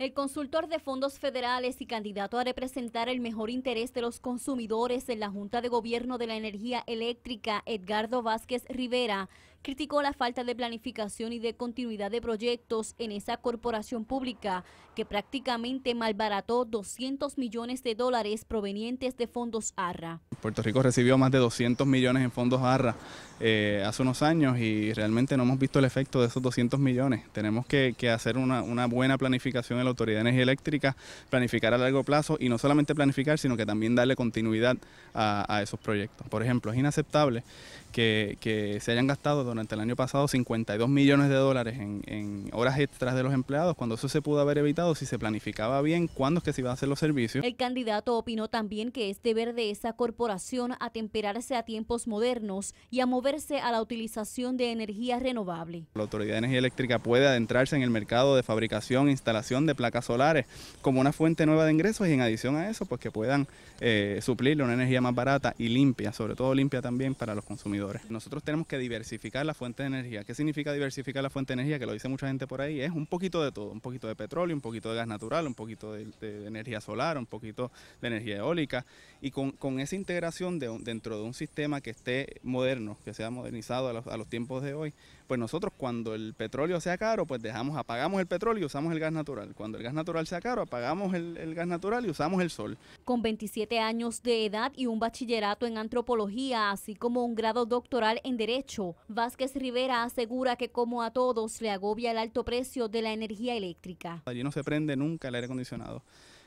El consultor de fondos federales y candidato a representar el mejor interés de los consumidores en la Junta de Gobierno de la Energía Eléctrica, Edgardo Vázquez Rivera, criticó la falta de planificación y de continuidad de proyectos en esa corporación pública que prácticamente malbarató 200 millones de dólares provenientes de fondos ARRA. Puerto Rico recibió más de 200 millones en fondos ARRA eh, hace unos años y realmente no hemos visto el efecto de esos 200 millones. Tenemos que, hacer una, buena planificación en la Autoridad de Energía Eléctrica, planificar a largo plazo y no solamente planificar, sino que también darle continuidad a, esos proyectos. Por ejemplo, es inaceptable que, que se hayan gastado durante el año pasado 52 millones de dólares en, horas extras de los empleados, cuando eso se pudo haber evitado si se planificaba bien cuándo es que se iban a hacer los servicios. El candidato opinó también que es deber de esa corporación atemperarse a tiempos modernos y a moverse a la utilización de energía renovable. La Autoridad de Energía Eléctrica puede adentrarse en el mercado de fabricación e instalación de placas solares como una fuente nueva de ingresos y en adición a eso, pues que puedan eh, suplirle una energía más barata y limpia, sobre todo limpia también para los consumidores. Nosotros tenemos que diversificar la fuente de energía. ¿Qué significa diversificar la fuente de energía? Que lo dice mucha gente por ahí. Es un poquito de todo, un poquito de petróleo, un poquito de gas natural, un poquito de, energía solar, un poquito de energía eólica. Y con, esa integración dentro de un sistema que esté moderno, que sea modernizado a los, tiempos de hoy, pues nosotros cuando el petróleo sea caro, pues dejamos, apagamos el petróleo y usamos el gas natural. Cuando el gas natural sea caro, apagamos el, gas natural y usamos el sol. Con 27 años de edad y un bachillerato en antropología, así como un grado doctoral en Derecho, va Vázquez Rivera asegura que como a todos le agobia el alto precio de la energía eléctrica. Allí no se prende nunca el aire acondicionado.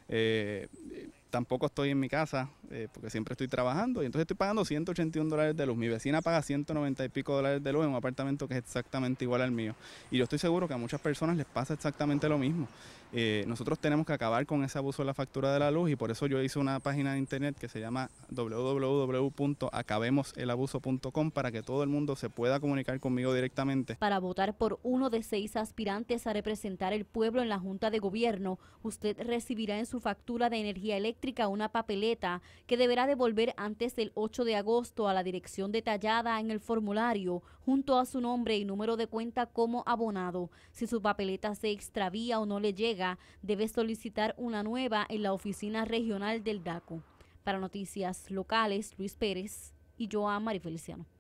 Eh, tampoco estoy en mi casa eh, porque siempre estoy trabajando y entonces estoy pagando 181 dólares de luz. Mi vecina paga 190 y pico dólares de luz en un apartamento que es exactamente igual al mío. Y yo estoy seguro que a muchas personas les pasa exactamente lo mismo. Eh, nosotros tenemos que acabar con ese abuso de la factura de la luz y por eso yo hice una página de internet que se llama www.acabemoselabuso.com para que todo el mundo se pueda comunicar conmigo directamente. Para votar por uno de seis aspirantes a representar el pueblo en la Junta de Gobierno, usted recibirá en su factura de energía eléctrica una papeleta que deberá devolver antes del 8 de agosto a la dirección detallada en el formulario junto a su nombre y número de cuenta como abonado. Si su papeleta se extravía o no le llega, debe solicitar una nueva en la oficina regional del DACO. Para noticias locales, Luis Pérez y Joan Feliciano.